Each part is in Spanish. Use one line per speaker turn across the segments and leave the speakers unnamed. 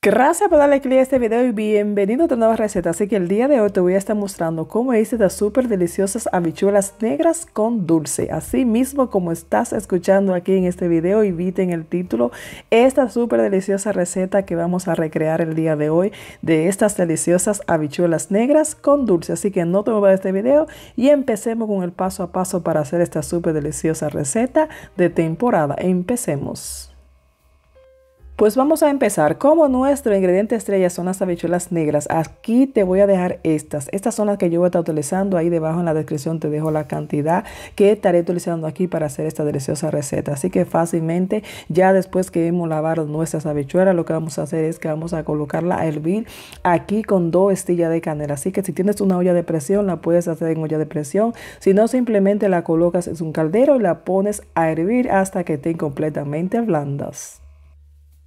Gracias por darle clic a este video y bienvenido a otra nueva receta. Así que el día de hoy te voy a estar mostrando cómo hice estas súper deliciosas habichuelas negras con dulce. Así mismo como estás escuchando aquí en este video y vi en el título, esta súper deliciosa receta que vamos a recrear el día de hoy de estas deliciosas habichuelas negras con dulce. Así que no te muevas de este video y empecemos con el paso a paso para hacer esta súper deliciosa receta de temporada. Empecemos. Pues vamos a empezar. Como nuestro ingrediente estrella son las habichuelas negras, aquí te voy a dejar estas. Estas son las que yo voy a estar utilizando. Ahí debajo en la descripción te dejo la cantidad que estaré utilizando aquí para hacer esta deliciosa receta. Así que fácilmente, ya después que hemos lavado nuestras habichuelas, lo que vamos a hacer es que vamos a colocarla a hervir aquí con dos estillas de canela. Así que si tienes una olla de presión, la puedes hacer en olla de presión. Si no, simplemente la colocas en un caldero y la pones a hervir hasta que estén completamente blandas.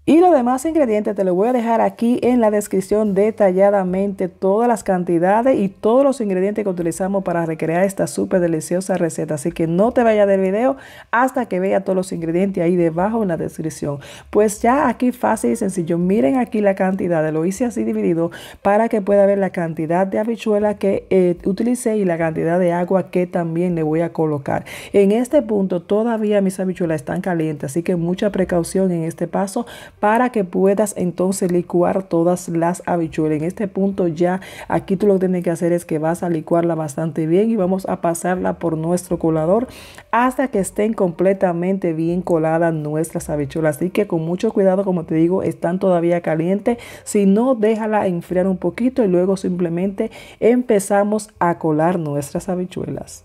Y los demás ingredientes te los voy a dejar aquí en la descripción detalladamente todas las cantidades y todos los ingredientes que utilizamos para recrear esta súper deliciosa receta. Así que no te vayas del video hasta que veas todos los ingredientes ahí debajo en la descripción. Pues ya aquí fácil y sencillo. Miren aquí la cantidad, lo hice así dividido para que pueda ver la cantidad de habichuelas que eh, utilicé y la cantidad de agua que también le voy a colocar. En este punto todavía mis habichuelas están calientes, así que mucha precaución en este paso para que puedas entonces licuar todas las habichuelas. En este punto ya aquí tú lo que tienes que hacer es que vas a licuarla bastante bien y vamos a pasarla por nuestro colador hasta que estén completamente bien coladas nuestras habichuelas. Así que con mucho cuidado, como te digo, están todavía calientes. Si no, déjala enfriar un poquito y luego simplemente empezamos a colar nuestras habichuelas.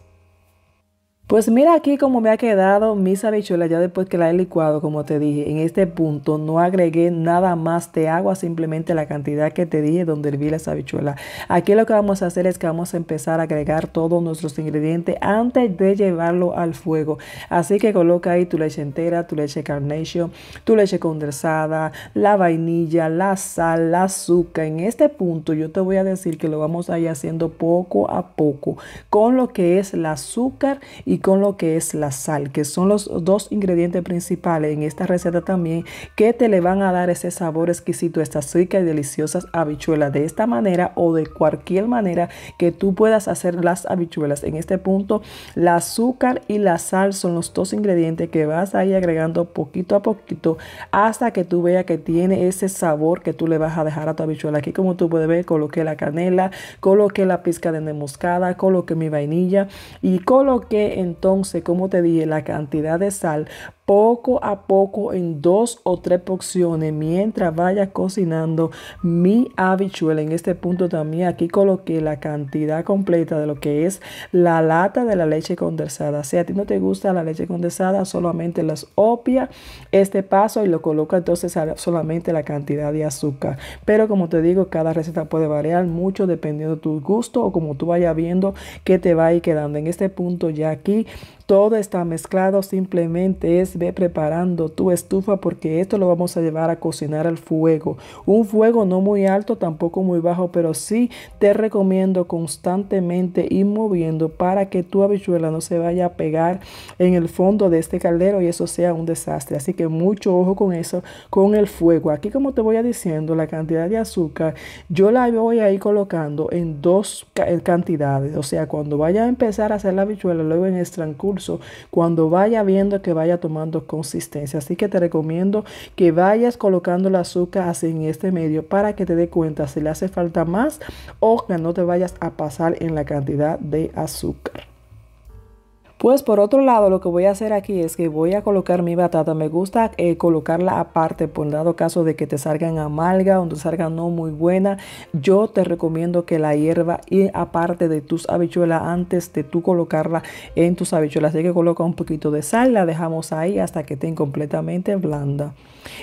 Pues mira aquí cómo me ha quedado mi sabichuela ya después que la he licuado, como te dije. En este punto no agregué nada más de agua, simplemente la cantidad que te dije donde herví la sabichuela. Aquí lo que vamos a hacer es que vamos a empezar a agregar todos nuestros ingredientes antes de llevarlo al fuego. Así que coloca ahí tu leche entera, tu leche carnation, tu leche condensada, la vainilla, la sal, la azúcar. En este punto yo te voy a decir que lo vamos a ir haciendo poco a poco con lo que es el azúcar y con lo que es la sal, que son los dos ingredientes principales en esta receta también que te le van a dar ese sabor exquisito a estas ricas y deliciosas habichuelas de esta manera o de cualquier manera que tú puedas hacer las habichuelas. En este punto, la azúcar y la sal son los dos ingredientes que vas a ir agregando poquito a poquito hasta que tú veas que tiene ese sabor que tú le vas a dejar a tu habichuela. Aquí como tú puedes ver, coloqué la canela, coloqué la pizca de moscada coloqué mi vainilla y coloqué en entonces, como te dije, la cantidad de sal poco a poco en dos o tres porciones mientras vaya cocinando mi habitual. En este punto también aquí coloqué la cantidad completa de lo que es la lata de la leche condensada. Si a ti no te gusta la leche condensada, solamente las opia este paso y lo coloca entonces solamente la cantidad de azúcar. Pero como te digo, cada receta puede variar mucho dependiendo de tu gusto o como tú vayas viendo que te va a ir quedando. En este punto ya aquí todo está mezclado, simplemente es ve preparando tu estufa porque esto lo vamos a llevar a cocinar al fuego. Un fuego no muy alto, tampoco muy bajo, pero sí te recomiendo constantemente ir moviendo para que tu habichuela no se vaya a pegar en el fondo de este caldero y eso sea un desastre. Así que mucho ojo con eso, con el fuego. Aquí como te voy a diciendo, la cantidad de azúcar yo la voy a ir colocando en dos cantidades. O sea, cuando vaya a empezar a hacer la habichuela, luego en estranculo cuando vaya viendo que vaya tomando consistencia. Así que te recomiendo que vayas colocando el azúcar así en este medio para que te dé cuenta si le hace falta más o que no te vayas a pasar en la cantidad de azúcar. Pues por otro lado, lo que voy a hacer aquí es que voy a colocar mi batata. Me gusta eh, colocarla aparte, por pues, dado caso de que te salgan amalga o te salgan no muy buena. Yo te recomiendo que la hierba y aparte de tus habichuelas antes de tú colocarla en tus habichuelas. Así que coloca un poquito de sal, la dejamos ahí hasta que estén completamente blanda.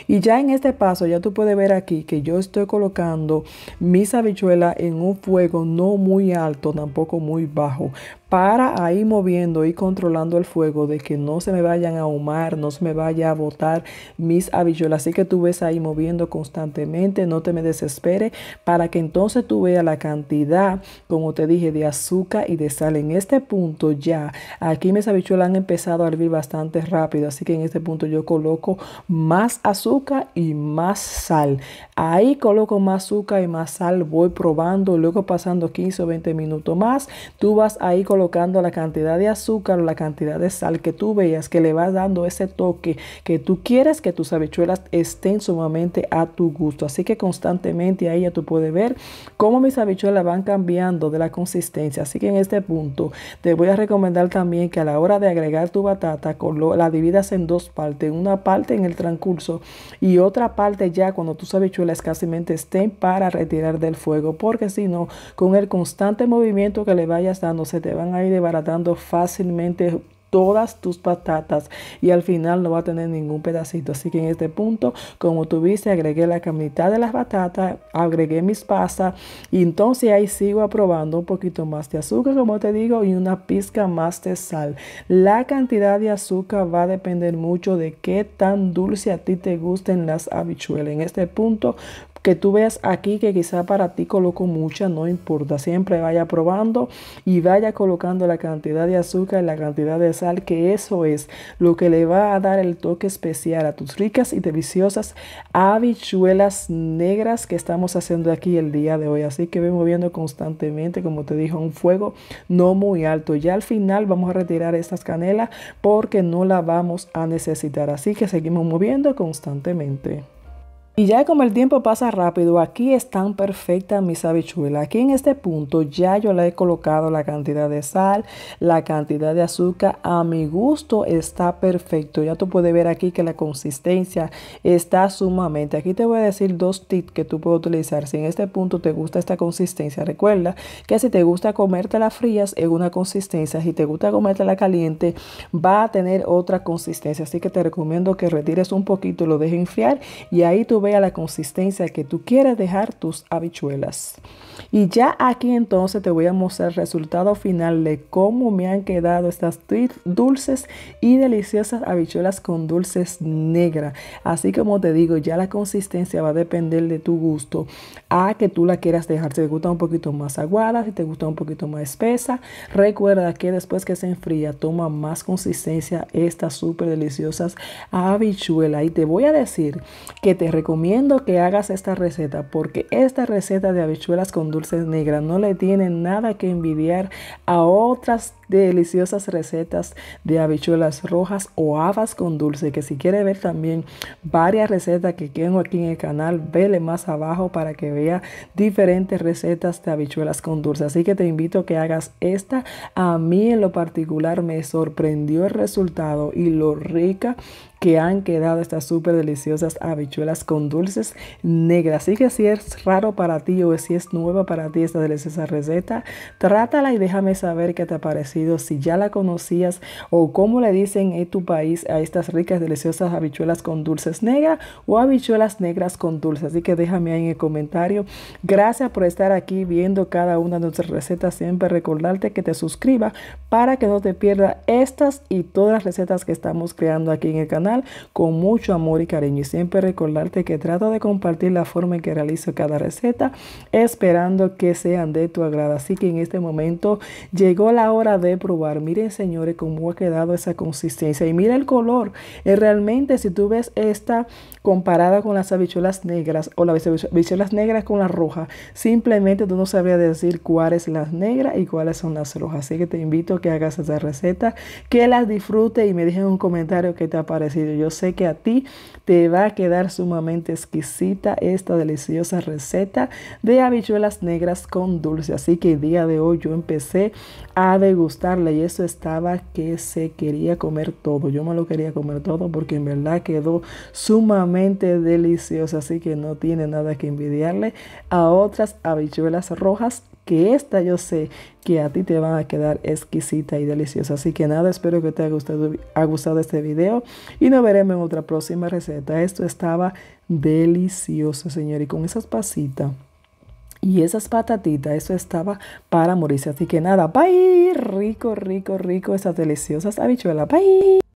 Y ya en este paso, ya tú puedes ver aquí que yo estoy colocando mis habichuelas en un fuego no muy alto, tampoco muy bajo, para ahí moviendo y controlando el fuego de que no se me vayan a ahumar, no se me vaya a botar mis habichuelas. Así que tú ves ahí moviendo constantemente, no te me desesperes, para que entonces tú veas la cantidad, como te dije, de azúcar y de sal. En este punto ya, aquí mis habichuelas han empezado a hervir bastante rápido, así que en este punto yo coloco más azúcar azúcar y más sal. Ahí coloco más azúcar y más sal, voy probando, luego pasando 15 o 20 minutos más, tú vas ahí colocando la cantidad de azúcar o la cantidad de sal que tú veas que le vas dando ese toque que tú quieres que tus habichuelas estén sumamente a tu gusto. Así que constantemente ahí ya tú puedes ver cómo mis habichuelas van cambiando de la consistencia. Así que en este punto te voy a recomendar también que a la hora de agregar tu batata, la dividas en dos partes, una parte en el transcurso y otra parte ya cuando tus habichuelas casi estén para retirar del fuego, porque si no, con el constante movimiento que le vayas dando, se te van a ir desbaratando fácilmente todas tus patatas y al final no va a tener ningún pedacito. Así que en este punto, como tú viste, agregué la camita de las patatas, agregué mis pasas y entonces ahí sigo aprobando un poquito más de azúcar, como te digo, y una pizca más de sal. La cantidad de azúcar va a depender mucho de qué tan dulce a ti te gusten las habichuelas. En este punto que tú veas aquí que quizá para ti coloco mucha, no importa, siempre vaya probando y vaya colocando la cantidad de azúcar y la cantidad de sal, que eso es lo que le va a dar el toque especial a tus ricas y deliciosas habichuelas negras que estamos haciendo aquí el día de hoy. Así que ve moviendo constantemente, como te dije, un fuego no muy alto. Ya al final vamos a retirar estas canelas porque no la vamos a necesitar. Así que seguimos moviendo constantemente. Y ya como el tiempo pasa rápido, aquí están perfectas mis habichuelas. Aquí en este punto ya yo le he colocado la cantidad de sal, la cantidad de azúcar. A mi gusto está perfecto. Ya tú puedes ver aquí que la consistencia está sumamente. Aquí te voy a decir dos tips que tú puedes utilizar. Si en este punto te gusta esta consistencia, recuerda que si te gusta comértela frías en una consistencia, si te gusta comértela caliente, va a tener otra consistencia. Así que te recomiendo que retires un poquito y lo dejes enfriar y ahí tú vea la consistencia que tú quieres dejar tus habichuelas. Y ya aquí entonces te voy a mostrar el resultado final de cómo me han quedado estas dulces y deliciosas habichuelas con dulces negras. Así como te digo, ya la consistencia va a depender de tu gusto a que tú la quieras dejar. Si te gusta un poquito más aguada, si te gusta un poquito más espesa, recuerda que después que se enfría toma más consistencia estas súper deliciosas habichuelas. Y te voy a decir que te recomiendo recomiendo que hagas esta receta porque esta receta de habichuelas con dulces negras no le tiene nada que envidiar a otras deliciosas recetas de habichuelas rojas o habas con dulce. Que si quiere ver también varias recetas que tengo aquí en el canal, vele más abajo para que vea diferentes recetas de habichuelas con dulce. Así que te invito a que hagas esta. A mí en lo particular me sorprendió el resultado y lo rica que han quedado estas súper deliciosas habichuelas con dulces negras. Así que si es raro para ti o si es nueva para ti esta deliciosa receta, trátala y déjame saber qué te ha parecido, si ya la conocías o cómo le dicen en tu país a estas ricas, deliciosas habichuelas con dulces negras o habichuelas negras con dulces. Así que déjame ahí en el comentario. Gracias por estar aquí viendo cada una de nuestras recetas. Siempre recordarte que te suscribas para que no te pierdas estas y todas las recetas que estamos creando aquí en el canal con mucho amor y cariño. Y siempre recordarte que trato de compartir la forma en que realizo cada receta, esperando que sean de tu agrado. Así que en este momento llegó la hora de probar. Miren, señores, cómo ha quedado esa consistencia. Y mira el color. Realmente, si tú ves esta comparada con las habichuelas negras o las habichuelas negras con las rojas, simplemente tú no sabrías decir cuáles las negras y cuáles son las rojas. Así que te invito a que hagas esa receta, que las disfrutes y me dejes un comentario que te ha parecido. Yo sé que a ti te va a quedar sumamente exquisita esta deliciosa receta de habichuelas negras con dulce. Así que el día de hoy yo empecé a degustarla y eso estaba que se quería comer todo. Yo me lo quería comer todo porque en verdad quedó sumamente deliciosa. Así que no tiene nada que envidiarle a otras habichuelas rojas que esta yo sé que a ti te va a quedar exquisita y deliciosa. Así que nada, espero que te haya gustado, este video y nos veremos en otra próxima receta. Esto estaba delicioso, señor, y con esas pasitas. Y esas patatitas, eso estaba para morirse. Así que nada, bye. Rico, rico, rico. Esas deliciosas habichuelas. Bye.